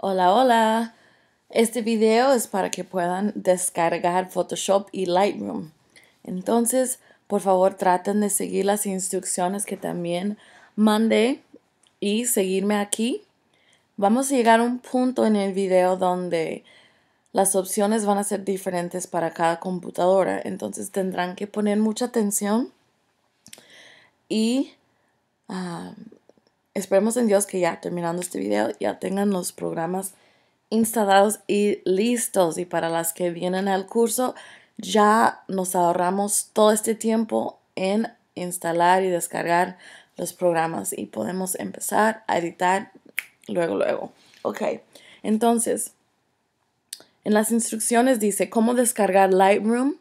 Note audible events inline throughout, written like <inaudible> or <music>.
Hola, hola. Este video es para que puedan descargar Photoshop y Lightroom. Entonces, por favor, traten de seguir las instrucciones que también mandé y seguirme aquí. Vamos a llegar a un punto en el video donde las opciones van a ser diferentes para cada computadora. Entonces tendrán que poner mucha atención y Esperemos en Dios que ya terminando este video ya tengan los programas instalados y listos. Y para las que vienen al curso, ya nos ahorramos todo este tiempo en instalar y descargar los programas y podemos empezar a editar luego, luego. Ok, entonces, en las instrucciones dice cómo descargar Lightroom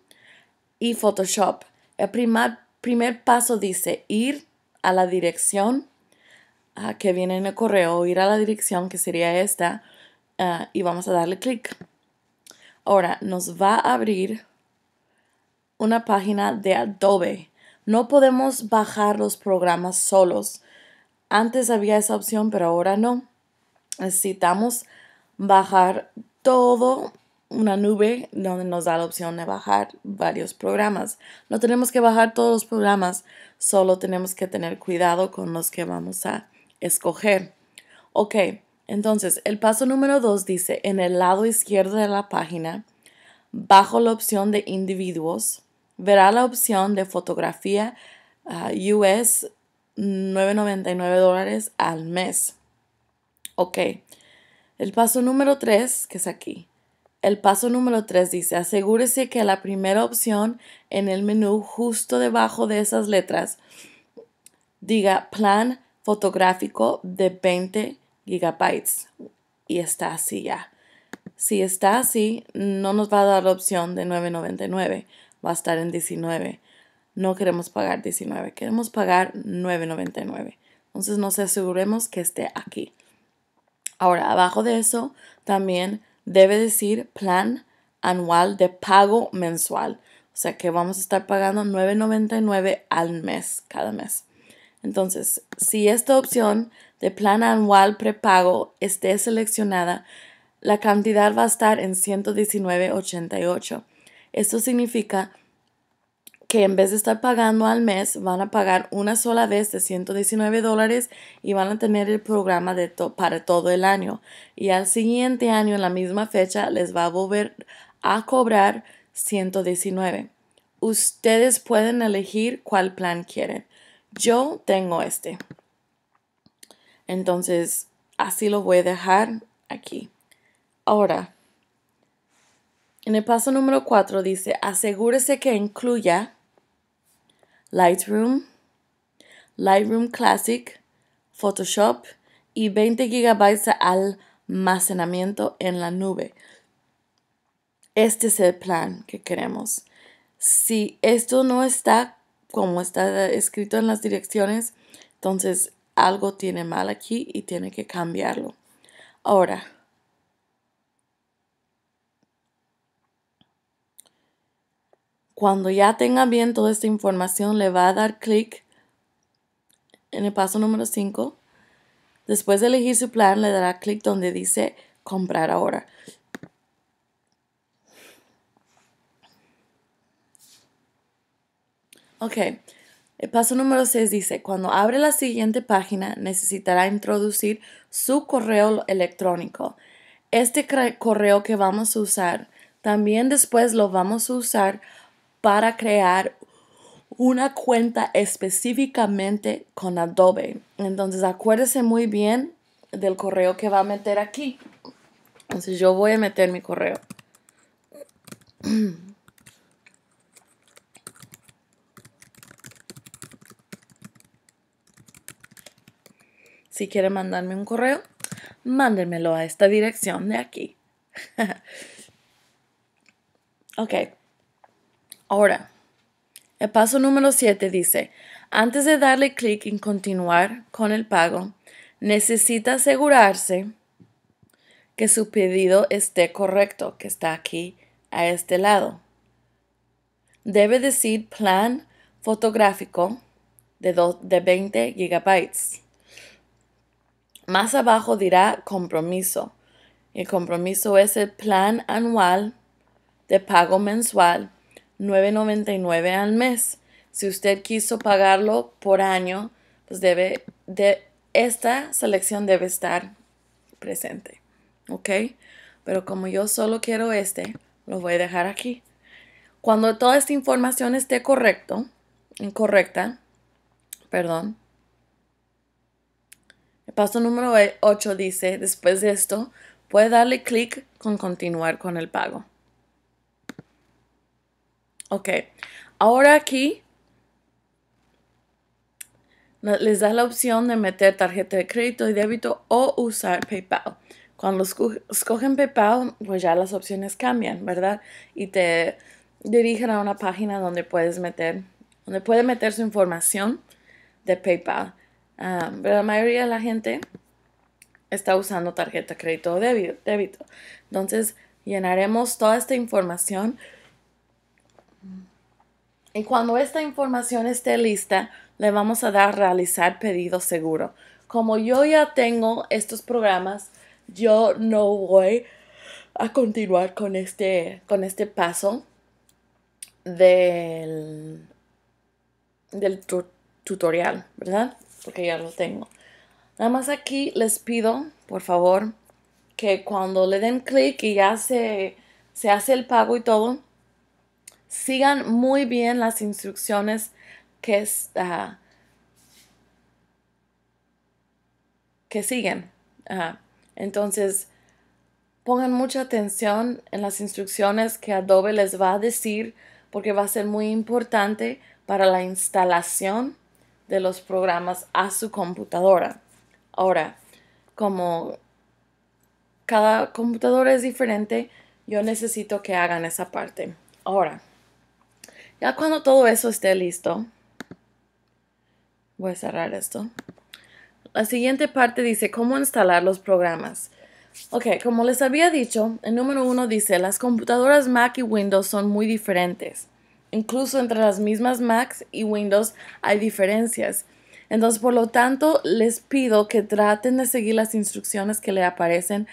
y Photoshop. El primer, primer paso dice ir a la dirección que viene en el correo, ir a la dirección que sería esta ah, y vamos a darle clic. Ahora nos va a abrir una página de Adobe. No podemos bajar los programas solos. Antes había esa opción, pero ahora no. Necesitamos bajar todo una nube donde nos da la opción de bajar varios programas. No tenemos que bajar todos los programas, solo tenemos que tener cuidado con los que vamos a escoger. Ok, entonces el paso número 2 dice en el lado izquierdo de la página, bajo la opción de individuos, verá la opción de fotografía ah, US 9.99 al mes. Ok, el paso número 3, que es aquí. El paso número 3 dice, asegúrese que la primera opción en el menú justo debajo de esas letras diga plan fotográfico de 20 gigabytes. Y está así ya. Si está así, no nos va a dar la opción de 9.99. Va a estar en 19. No queremos pagar 19, queremos pagar 9.99. Entonces nos aseguremos que esté aquí. Ahora, abajo de eso también debe decir plan anual de pago mensual. O sea que vamos a estar pagando 9.99 al mes, cada mes. Entonces, si esta opción de plan anual prepago esté seleccionada, la cantidad va a estar en 119.88. Esto significa que en vez de estar pagando al mes, van a pagar una sola vez de 119 dólares y van a tener el programa de para todo el año. Y al siguiente año, en la misma fecha, les va a volver a cobrar 119. Ustedes pueden elegir cuál plan quieren. Yo tengo este. Entonces, así lo voy a dejar aquí. Ahora, en el paso número 4 dice, asegúrese que incluya Lightroom, Lightroom Classic, Photoshop y 20 GB de almacenamiento en la nube. Este es el plan que queremos. Si esto no está como está escrito en las direcciones, entonces algo tiene mal aquí y tiene que cambiarlo. Ahora, cuando ya tenga bien toda esta información, le va a dar clic en el paso número 5. Después de elegir su plan, le dará clic donde dice comprar ahora. Ok, el paso número 6 dice, cuando abre la siguiente página necesitará introducir su correo electrónico. Este correo que vamos a usar, también después lo vamos a usar para crear una cuenta específicamente con Adobe. Entonces acuérdese muy bien del correo que va a meter aquí. Entonces yo voy a meter mi correo. <clears throat> Si quiere mandarme un correo, mándenmelo a esta dirección de aquí. <laughs> ok. Ahora, el paso número 7 dice, antes de darle clic en continuar con el pago, necesita asegurarse que su pedido esté correcto, que está aquí a este lado. Debe decir plan fotográfico de, de 20 gigabytes. Más abajo dirá compromiso. El compromiso es el plan anual de pago mensual, 9.99 al mes. Si usted quiso pagarlo por año, pues debe, de, esta selección debe estar presente. ¿Ok? Pero como yo solo quiero este, lo voy a dejar aquí. Cuando toda esta información esté correcto, incorrecta, perdón, paso número 8 e, dice, después de esto, puede darle clic con continuar con el pago. Ok, ahora aquí les da la opción de meter tarjeta de crédito y débito o usar PayPal. Cuando escogen PayPal, pues ya las opciones cambian, ¿verdad? Y te dirigen a una página donde puedes meter, donde puede meter su información de PayPal. Ah, pero la mayoría de la gente está usando tarjeta crédito o débito. Entonces, llenaremos toda esta información. Y cuando esta información esté lista, le vamos a dar realizar pedido seguro. Como yo ya tengo estos programas, yo no voy a continuar con este, con este paso del, del tutorial, ¿verdad? porque ya lo tengo. Nada más aquí les pido, por favor, que cuando le den clic y ya se, se hace el pago y todo, sigan muy bien las instrucciones que, ah, que siguen. entonces, pongan mucha atención en las instrucciones que Adobe les va a decir porque va a ser muy importante para la instalación de los programas a su computadora. Ahora, como cada computadora es diferente, yo necesito que hagan esa parte. Ahora, ya cuando todo eso esté listo, voy a cerrar esto. La siguiente parte dice cómo instalar los programas. Ok, como les había dicho, el número uno dice, las computadoras Mac y Windows son muy diferentes. Incluso entre las mismas Macs y Windows hay diferencias. Entonces, por lo tanto, les pido que traten de seguir las instrucciones que le aparecen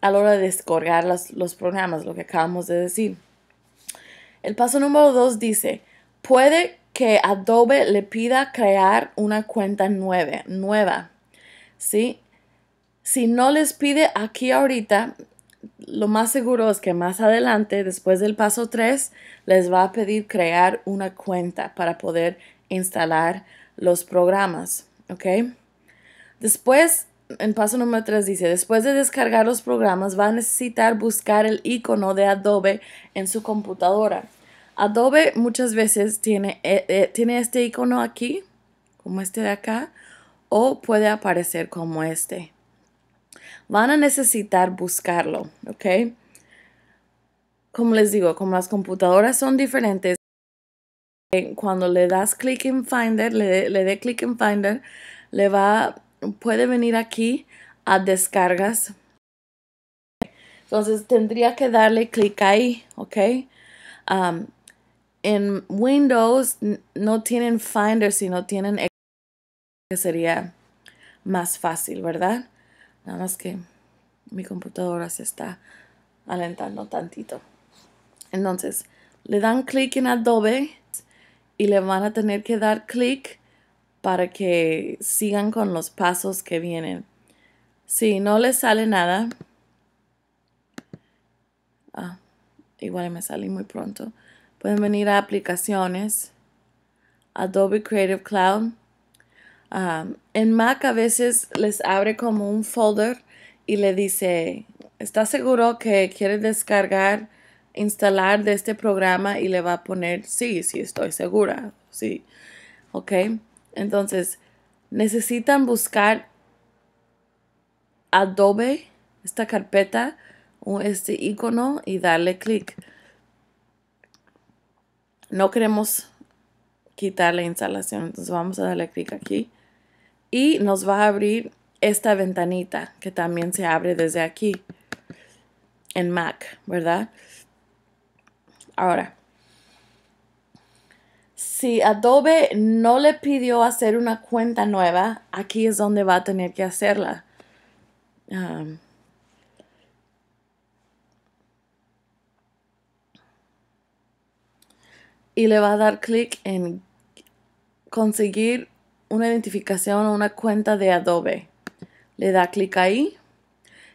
a la hora de descargar los, programas, lo que acabamos de decir. El paso número 2 dice, puede que Adobe le pida crear una cuenta nueva, nueva. Si no les pide aquí ahorita, lo más seguro es que más adelante, después del paso 3, les va a pedir crear una cuenta para poder instalar los programas. ¿Ok? Después, en paso número 3 dice, después de descargar los programas, va a necesitar buscar el icono de Adobe en su computadora. Adobe muchas veces tiene, eh, eh, tiene este icono aquí, como este de acá, o puede aparecer como este van a necesitar buscarlo, ¿ok? Como les digo, como las computadoras son diferentes, eh, cuando le das clic en Finder, le, dé clic en Finder, le va, puede venir aquí a descargas. Entonces tendría que darle clic ahí, ¿ok? Um, en Windows no tienen Finder, sino tienen que sería más fácil, ¿verdad? Nada más que mi computadora se está alentando tantito. Entonces, le dan clic en Adobe y le van a tener que dar clic para que sigan con los pasos que vienen. Si no les sale nada, ah, igual me salí muy pronto, pueden venir a aplicaciones, Adobe Creative Cloud, en Mac a veces les abre como un folder y le dice, ¿estás seguro que quieres descargar, instalar de este programa? Y le va a poner, sí, sí, estoy segura, sí. ¿Ok? Entonces, necesitan buscar Adobe, esta carpeta, o este icono y darle clic. No queremos quitar la instalación, entonces vamos a darle clic aquí y nos va a abrir esta ventanita que también se abre desde aquí en Mac, ¿verdad? Ahora, si Adobe no le pidió hacer una cuenta nueva, aquí es donde va a tener que hacerla. Um, y le va a dar clic en conseguir una identificación o una cuenta de Adobe. Le da clic ahí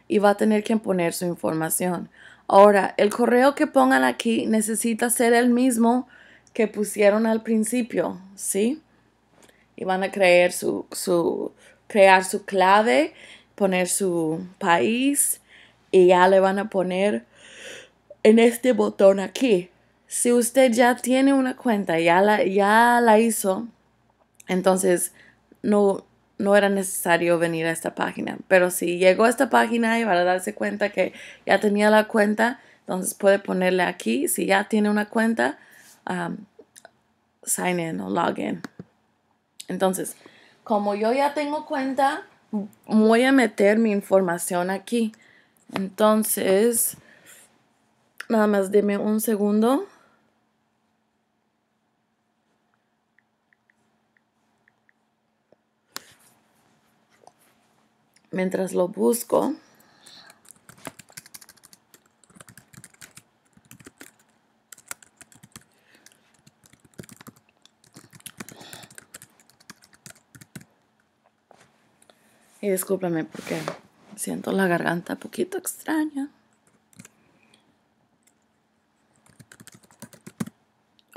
y va a tener que poner su información. Ahora, el correo que pongan aquí necesita ser el mismo que pusieron al principio, ¿sí? Y van a crear su, su clave, poner su país y ya le van a poner en este botón aquí. Si usted ya tiene una cuenta, ya ya la hizo, entonces, no, era necesario venir a esta página. Pero si llegó a esta página y va a darse cuenta que ya tenía la cuenta, entonces puede ponerle aquí, si ya tiene una cuenta, um, sign in o login. Entonces, como yo ya tengo cuenta, voy a meter mi información aquí. Entonces, nada más deme un segundo. mientras lo busco, y discúlpame porque siento la garganta un poquito extraña.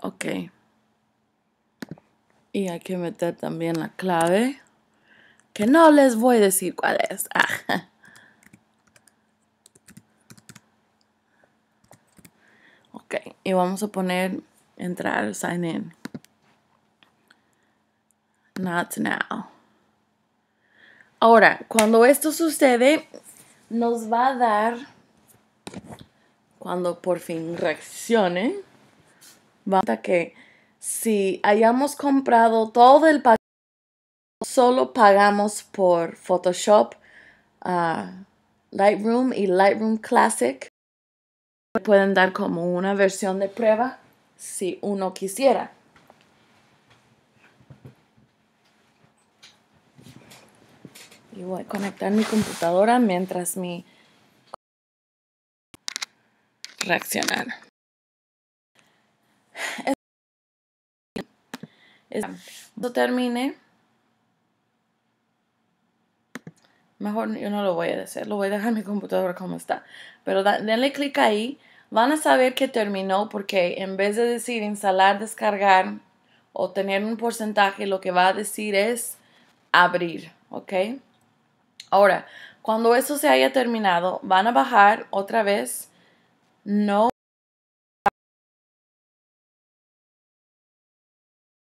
Ok. Y hay que meter también la clave que no les voy a decir cuál es. Ah. Ok, y vamos a poner entrar, sign in. Not now. Ahora, cuando esto sucede, nos va a dar, cuando por fin reaccione, va a que si hayamos comprado todo el paquete, solo pagamos por Photoshop, ah, Lightroom y Lightroom Classic. Pueden dar como una versión de prueba si uno quisiera. Y voy a conectar mi computadora mientras mi reaccionar. Esto termine. mejor yo no lo voy a decir, lo voy a dejar en mi computadora como está. Pero denle clic ahí, van a saber que terminó porque en vez de decir instalar, descargar o tener un porcentaje, lo que va a decir es abrir, ¿ok? Ahora, cuando eso se haya terminado, van a bajar otra vez, no.